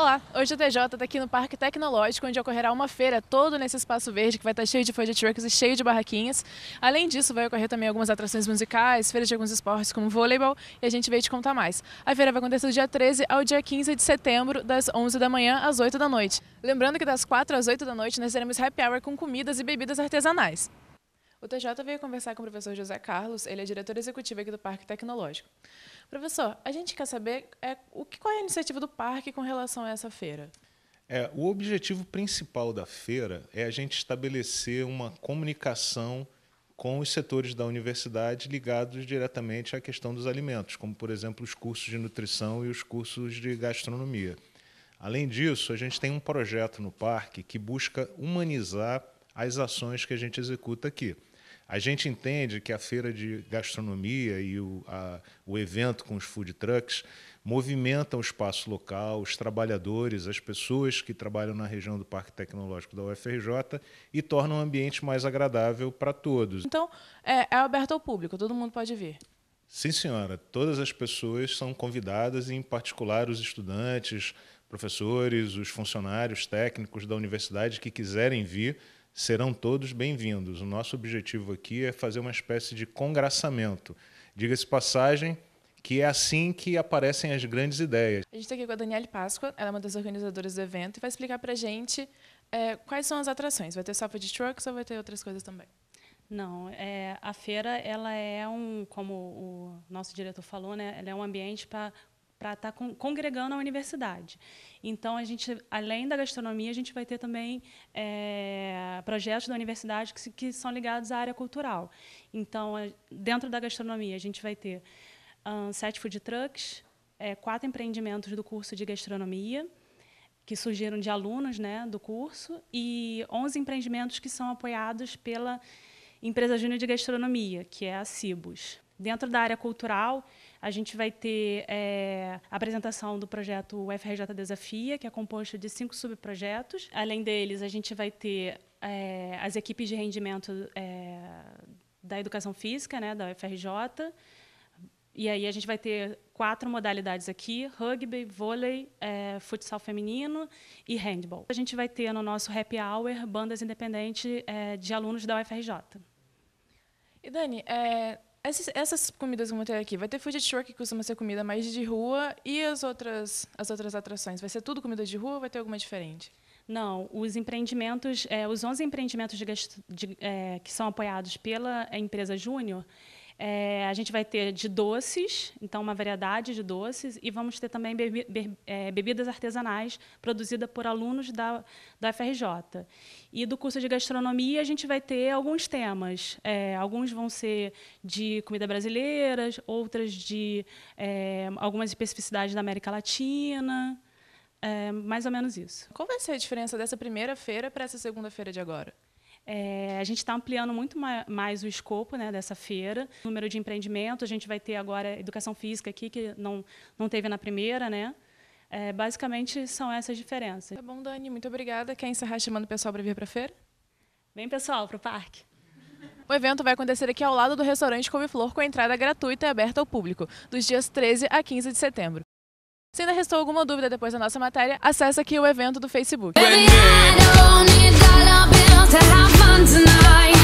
Olá, hoje o TJ está aqui no Parque Tecnológico, onde ocorrerá uma feira todo nesse espaço verde que vai estar tá cheio de food trucks e cheio de barraquinhas. Além disso, vai ocorrer também algumas atrações musicais, feiras de alguns esportes como voleibol e a gente veio te contar mais. A feira vai acontecer do dia 13 ao dia 15 de setembro, das 11 da manhã às 8 da noite. Lembrando que das 4 às 8 da noite nós teremos happy hour com comidas e bebidas artesanais. O TJ veio conversar com o professor José Carlos, ele é diretor executivo aqui do Parque Tecnológico. Professor, a gente quer saber é, o que, qual é a iniciativa do parque com relação a essa feira. É, o objetivo principal da feira é a gente estabelecer uma comunicação com os setores da universidade ligados diretamente à questão dos alimentos, como, por exemplo, os cursos de nutrição e os cursos de gastronomia. Além disso, a gente tem um projeto no parque que busca humanizar as ações que a gente executa aqui. A gente entende que a feira de gastronomia e o, a, o evento com os food trucks movimentam o espaço local, os trabalhadores, as pessoas que trabalham na região do Parque Tecnológico da UFRJ e tornam o ambiente mais agradável para todos. Então, é, é aberto ao público, todo mundo pode vir. Sim, senhora. Todas as pessoas são convidadas, em particular os estudantes, professores, os funcionários técnicos da universidade que quiserem vir serão todos bem-vindos. O nosso objetivo aqui é fazer uma espécie de congraçamento. Diga-se passagem, que é assim que aparecem as grandes ideias. A gente está aqui com a Daniela Páscoa, ela é uma das organizadoras do evento, e vai explicar para a gente é, quais são as atrações. Vai ter só de Trucks ou vai ter outras coisas também? Não, é, a feira ela é um, como o nosso diretor falou, né? Ela é um ambiente para para estar tá congregando a universidade. Então, a gente, além da gastronomia, a gente vai ter também é, projetos da universidade que, que, são ligados à área cultural. Então, dentro da gastronomia, a gente vai ter um, sete food trucks, é, quatro empreendimentos do curso de gastronomia, que surgiram de alunos né, do curso, e 11 empreendimentos que são apoiados pela Empresa Júnior de Gastronomia, que é a Cibus. Dentro da área cultural, a gente vai ter é, a apresentação do projeto UFRJ Desafia, que é composto de cinco subprojetos. Além deles, a gente vai ter é, as equipes de rendimento é, da educação física, né, da UFRJ. E aí a gente vai ter quatro modalidades aqui: rugby, vôlei, é, futsal feminino e handball. A gente vai ter no nosso happy hour bandas independentes é, de alunos da UFRJ. E Dani, é, essas, essas comidas que eu montei aqui, vai ter food truck que costuma ser comida mais de rua e as outras, as outras atrações, vai ser tudo comida de rua ou vai ter alguma diferente? Não, os empreendimentos, é, os 11 empreendimentos de, de, é, que são apoiados pela empresa Júnior, é, a gente vai ter de doces, então uma variedade de doces, e vamos ter também bebi be é, bebidas artesanais produzidas por alunos da, da FRJ. E do curso de gastronomia a gente vai ter alguns temas. É, alguns vão ser de comida brasileira, outras de é, algumas especificidades da América Latina. É, mais ou menos isso. Qual vai ser a diferença dessa primeira feira para essa segunda feira de agora? É, a gente está ampliando muito ma mais o escopo né, dessa feira, o número de empreendimentos, a gente vai ter agora educação física aqui, que não, não teve na primeira, né? É, basicamente são essas diferenças. Tá bom, Dani, muito obrigada. Quer encerrar chamando o pessoal para vir para a feira? Vem, pessoal, para o parque. O evento vai acontecer aqui ao lado do restaurante Come flor com entrada gratuita e aberta ao público, dos dias 13 a 15 de setembro. Se ainda restou alguma dúvida depois da nossa matéria, acesse aqui o evento do Facebook. Baby, still to have fun tonight